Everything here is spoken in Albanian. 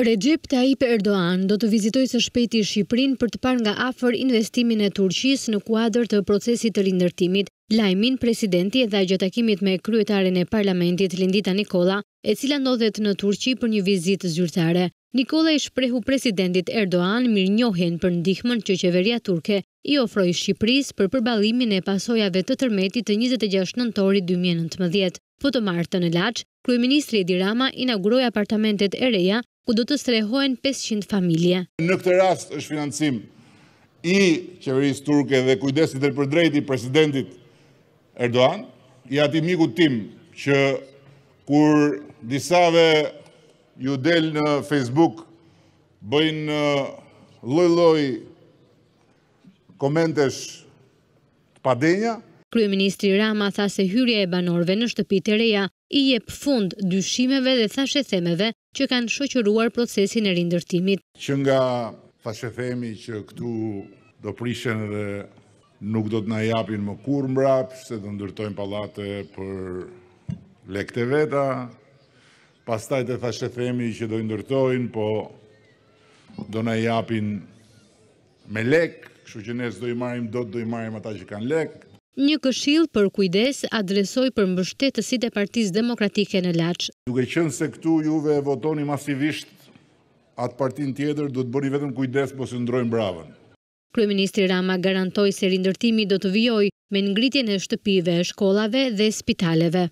Recep Tayyip Erdoğan do të vizitoj së shpeti Shqiprin për të par nga afer investimin e Turqis në kuadrë të procesit të rindërtimit, lajmin presidenti dhe gjëtakimit me kryetaren e parlamentit Lindita Nikola, e cila ndodhet në Turqi për një vizit zyrtare. Nikola i shprehu presidentit Erdoğan mirë njohen për ndihmën që qeveria turke i ofroj Shqipris për përbalimin e pasojave të tërmetit të 26 nëntori 2019. Po të martë të në laqë, Kryeministri Edi Rama inaugurojë apartamentet e reja, ku do të strehojen 500 familje. Në këtë rast është financim i qeverisë turke dhe kujdesit dhe për drejti presidentit Erdoğan, i ati miku tim që kur disave ju del në Facebook bëjnë uh, loj-loj komentesh të padenja, Kryeministri Rama tha se hyrja e banorëve në shtëpi të reja i jep fund dyshimeve dhe thashethemeve që kanë shoqëruar procesin e rindërtimit. Që nga thashethemi që këtu do prishen dhe nuk do të na japin më kur mbrap, se do ndërtojnë pallate për lekte veta, pastaj të thashethemi që do ndërtojnë, po do na japin me lek, kështu që ne s'do i marrim dot, do i marrim ata që kanë lek. Një këshill për kujdes adresoj për mbështetësit e partiz demokratike në Nuk Duke qënë se këtu juve votoni masivisht atë partin tjetër, du të bëri vetëm kujdes për po së ndrojnë bravën. Kryeministri Rama garantoj se rindërtimi do të vjoj me ngritjen e shtëpive, shkollave dhe spitaleve.